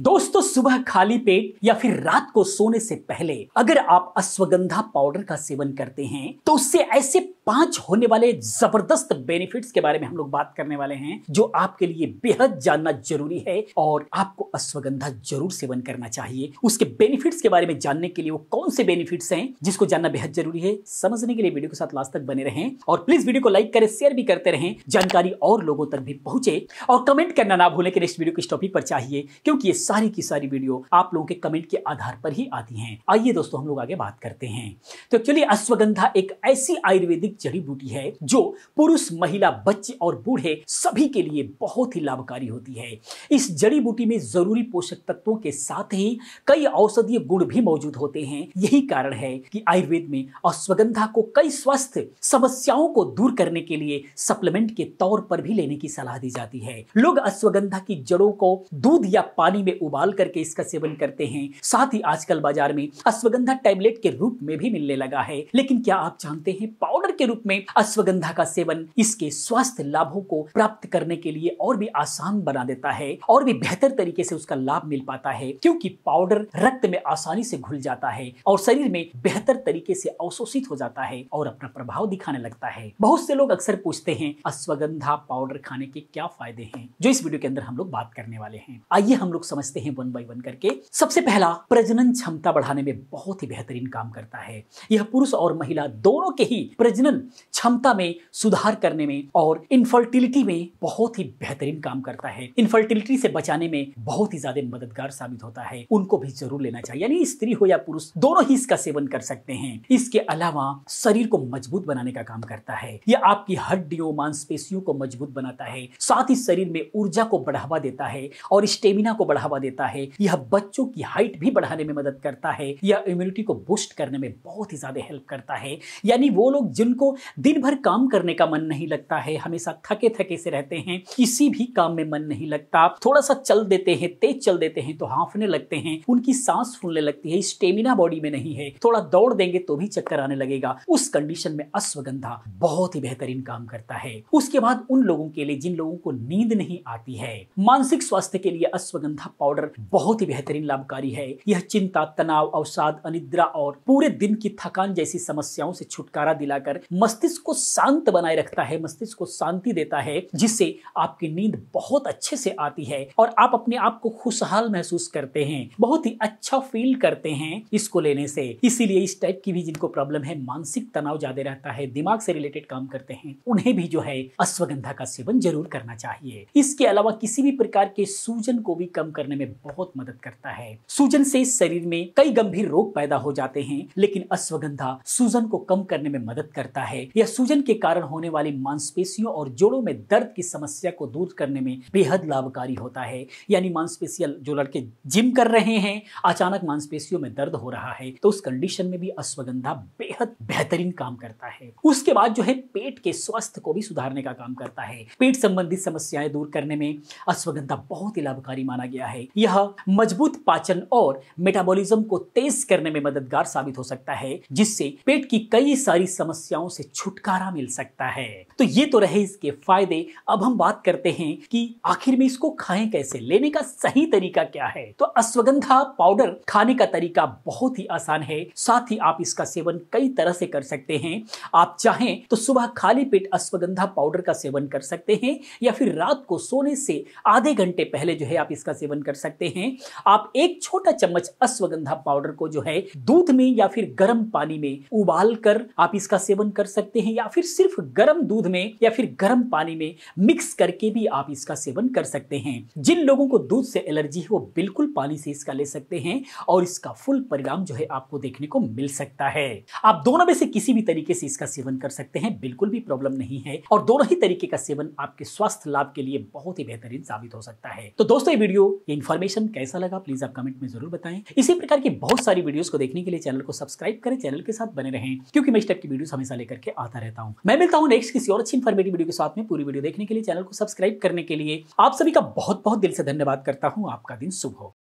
दोस्तों सुबह खाली पेट या फिर रात को सोने से पहले अगर आप अश्वगंधा पाउडर का सेवन करते हैं तो उससे ऐसे पांच होने वाले जबरदस्त बेनिफिट्स के बारे में हम लोग बात करने वाले हैं जो आपके लिए बेहद जानना जरूरी है और आपको अश्वगंधा जरूर सेवन करना चाहिए उसके बेनिफिट्स के बारे में जानने के लिए वो कौन से बेनिफिट्स हैं जिसको जानना बेहद जरूरी है समझने के लिए वीडियो के साथ लास्ट तक बने रहें और प्लीज वीडियो को लाइक करें शेयर भी करते रहें जानकारी और लोगों तक भी पहुंचे और कमेंट करना ना भूलें कि नेक्स्ट वीडियो किस टॉपिक पर चाहिए क्योंकि ये सारी की सारी वीडियो आप लोगों के कमेंट के आधार पर ही आती हैं आइए दोस्तों हम लोग आगे बात करते हैं तो एक्चुअली अश्वगंधा एक ऐसी आयुर्वेदिक जड़ी बूटी है जो पुरुष महिला बच्चे और बूढ़े सभी के लिए बहुत ही लाभकारी होती है इस जड़ी बूटी में जरूरी पोषक तत्वों के साथ ही कई औषधीय गुण भी मौजूद होते हैं यही कारण है कि आयुर्वेद में अश्वगंधा को कई स्वास्थ्य समस्याओं को दूर करने के लिए सप्लीमेंट के तौर पर भी लेने की सलाह दी जाती है लोग अश्वगंधा की जड़ों को दूध या पानी में में उबाल करके इसका सेवन करते हैं साथ ही आजकल बाजार में अश्वगंधा टैबलेट के रूप में भी मिलने लगा है लेकिन क्या आप जानते हैं पाउल पाउडर के रूप में अश्वगंधा का सेवन इसके स्वास्थ्य लाभों को प्राप्त करने के लिए और भी आसान बना देता है और भी बेहतर तरीके से उसका लाभ मिल पाता है क्योंकि पाउडर रक्त में आसानी से घुल जाता है और शरीर में बेहतर तरीके से अवशोषित हो जाता है और अपना प्रभाव दिखाने लगता है बहुत से लोग अक्सर पूछते हैं अश्वगंधा पाउडर खाने के क्या फायदे हैं जो इस वीडियो के अंदर हम लोग बात करने वाले हैं आइए हम लोग समझते हैं वन बाई वन करके सबसे पहला प्रजनन क्षमता बढ़ाने में बहुत ही बेहतरीन काम करता है यह पुरुष और महिला दोनों के ही प्रजनन क्षमता में सुधार करने में और इनफर्टिलिटी में बहुत ही बेहतरीन काम करता है इनफर्टिलिटी से बचाने में बहुत ही ज्यादा मददगार साबित होता है उनको भी जरूर लेना चाहिए यानी स्त्री हो या पुरुष दोनों ही इसका सेवन कर सकते हैं इसके अलावा शरीर को मजबूत बनाने का काम करता है यह आपकी हड्डियों मांसपेशियों को मजबूत बनाता है साथ ही शरीर में ऊर्जा को बढ़ावा देता है और स्टेमिना को बढ़ावा देता है यह बच्चों की हाइट भी बढ़ाने में मदद करता है यह इम्यूनिटी को बूस्ट करने में बहुत ही ज्यादा हेल्प करता है यानी वो लोग जिनको दिन भर काम करने का मन नहीं लगता है हमेशा थके थके से रहते हैं किसी भी काम में मन नहीं लगता थोड़ा सा चल देते हैं तेज चल देते हैं तो हाँफने लगते हैं उनकी सांस फूलने लगती है स्टेमिना बॉडी में नहीं है थोड़ा दौड़ देंगे तो भी चक्कर आने लगेगा उस कंडीशन में अश्वगंधा बहुत ही बेहतरीन काम करता है उसके बाद उन लोगों के लिए जिन लोगों को नींद नहीं आती है मानसिक स्वास्थ्य के लिए अश्वगंधा पाउडर बहुत ही बेहतरीन लाभकारी है यह चिंता तनाव अवसाद अनिद्रा और पूरे दिन की थकान जैसी समस्याओं से छुटकारा दिलाकर कर मस्तिष्क को शांत बनाए रखता है मस्तिष्क को शांति देता है जिससे आपकी नींद बहुत अच्छे से आती है और आप अपने आप को खुशहाल महसूस करते हैं बहुत ही अच्छा फील करते हैं इसको लेने से इसीलिए इस टाइप की भी जिनको प्रॉब्लम है मानसिक तनाव ज्यादा रहता है दिमाग से रिलेटेड काम करते हैं उन्हें भी जो है अश्वगंधा का सेवन जरूर करना चाहिए इसके अलावा किसी भी प्रकार के सूजन को भी कम करने में बहुत मदद करता है सूजन से शरीर में कई गंभीर रोग पैदा हो जाते हैं लेकिन अश्वगंधा सूजन को कम करने में मदद कर करता है यह सूजन के कारण होने वाली मांसपेशियों और जोड़ों में दर्द की समस्या को दूर करने में बेहद लाभकारी होता है यानी मांसपेशियल जो लड़के जिम कर रहे हैं अचानक मांसपेशियों में दर्द हो रहा है तो उस कंडीशन में भी अश्वगंधा बेहद बेहतरीन काम करता है उसके बाद जो है पेट के स्वास्थ्य को भी सुधारने का काम करता है पेट संबंधित समस्याएं दूर करने में अश्वगंधा बहुत ही लाभकारी माना गया है यह मजबूत पाचन और मेटाबॉलिज्म को तेज करने में मददगार साबित हो सकता है जिससे पेट की कई सारी समस्या समस्याओं से छुटकारा मिल सकता है तो ये तो रहे इसके फायदे अब हम बात करते हैं कि आखिर में इसको खाएं कैसे लेने का सही तरीका क्या है तो अश्वगंधा पाउडर खाने का तरीका बहुत ही आसान है साथ ही आप इसका सेवन कई तरह से कर सकते हैं आप चाहें तो सुबह खाली पेट अश्वगंधा पाउडर का सेवन कर सकते हैं या फिर रात को सोने से आधे घंटे पहले जो है आप इसका सेवन कर सकते हैं आप एक छोटा चम्मच अश्वगंधा पाउडर को जो है दूध में या फिर गर्म पानी में उबाल कर आप इसका सेवन सेवन कर सकते हैं या फिर सिर्फ गर्म दूध में या फिर गर्म पानी में मिक्स करके भी आप इसका सेवन कर सकते हैं जिन लोगों को दूध से एलर्जी है वो बिल्कुल पानी से इसका ले सकते हैं और इसका फुल परिणाम जो है आपको देखने को मिल सकता है आप दोनों में से किसी भी तरीके से इसका सेवन कर सकते हैं बिल्कुल भी प्रॉब्लम नहीं है और दोनों ही तरीके का सेवन आपके स्वास्थ्य लाभ के लिए बहुत ही बेहतरीन साबित हो सकता है तो दोस्तों ये वीडियो ये इन्फॉर्मेशन कैसा लगा प्लीज आप कमेंट में जरूर बताएं इसी प्रकार की बहुत सारी वीडियोस को देखने के लिए चैनल को सब्सक्राइब करें चैनल के साथ बने रहें क्योंकि मैं इस टाइप की वीडियोस हमेशा हमेशा लेकर के आता रहता हूँ मैं मिलता हूँ नेक्स्ट किसी और अच्छी इन्फॉर्मेटिव वीडियो के साथ में पूरी वीडियो देखने के लिए चैनल को सब्सक्राइब करने के लिए आप सभी का बहुत बहुत दिल से धन्यवाद करता हूँ आपका दिन शुभ हो